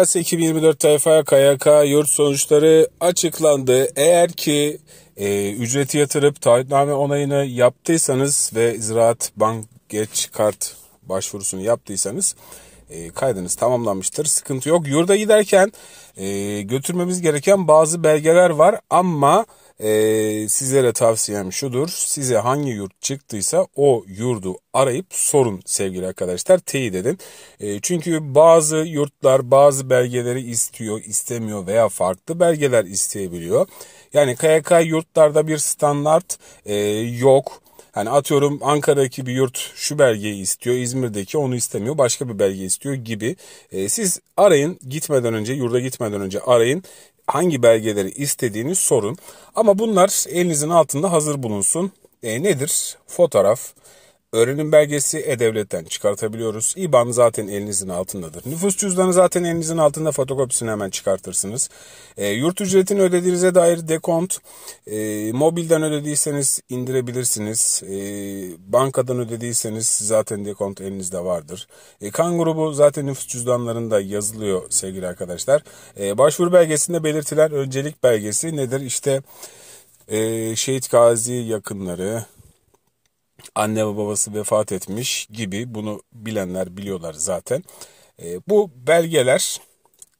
2024 TFA KYK yurt sonuçları açıklandı. Eğer ki e, ücreti yatırıp taahhütname onayını yaptıysanız ve Ziraat Bank Geç Kart başvurusunu yaptıysanız e, kaydınız tamamlanmıştır. Sıkıntı yok. Yurda giderken e, götürmemiz gereken bazı belgeler var ama ee, sizlere tavsiyem şudur. Size hangi yurt çıktıysa o yurdu arayıp sorun sevgili arkadaşlar. Teyit edin. Ee, çünkü bazı yurtlar bazı belgeleri istiyor, istemiyor veya farklı belgeler isteyebiliyor. Yani KYK yurtlarda bir standart e, yok. Hani atıyorum Ankara'daki bir yurt şu belgeyi istiyor, İzmir'deki onu istemiyor, başka bir belge istiyor gibi. E, siz arayın gitmeden önce, yurda gitmeden önce arayın hangi belgeleri istediğini sorun. Ama bunlar elinizin altında hazır bulunsun. E, nedir? Fotoğraf, Öğrenim belgesi E-Devlet'ten çıkartabiliyoruz. İBAN zaten elinizin altındadır. Nüfus cüzdanı zaten elinizin altında fotokopisini hemen çıkartırsınız. E, yurt ücretini ödediğinize dair dekont e, mobilden ödediyseniz indirebilirsiniz. E, bankadan ödediyseniz zaten dekont elinizde vardır. E, kan grubu zaten nüfus cüzdanlarında yazılıyor sevgili arkadaşlar. E, başvuru belgesinde belirtilen öncelik belgesi nedir? İşte e, şehit gazi yakınları, anne ve babası vefat etmiş gibi bunu bilenler biliyorlar zaten. E, bu belgeler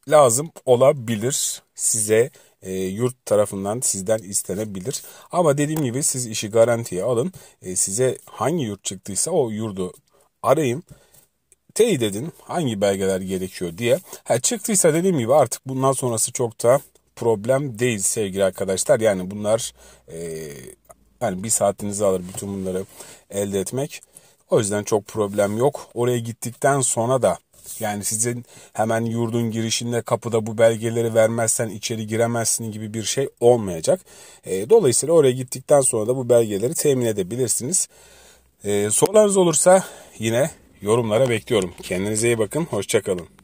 lazım olabilir size e, yurt tarafından sizden istenebilir. Ama dediğim gibi siz işi garantiye alın. E, size hangi yurt çıktıysa o yurdu arayın. Teyit edin hangi belgeler gerekiyor diye. Ha, çıktıysa dediğim gibi artık bundan sonrası çok da problem değil sevgili arkadaşlar. Yani bunlar e, yani bir saatinizi alır bütün bunları elde etmek. O yüzden çok problem yok. Oraya gittikten sonra da yani sizin hemen yurdun girişinde kapıda bu belgeleri vermezsen içeri giremezsin gibi bir şey olmayacak. E, dolayısıyla oraya gittikten sonra da bu belgeleri temin edebilirsiniz. E, sorularınız olursa yine yorumlara bekliyorum. Kendinize iyi bakın. Hoşçakalın.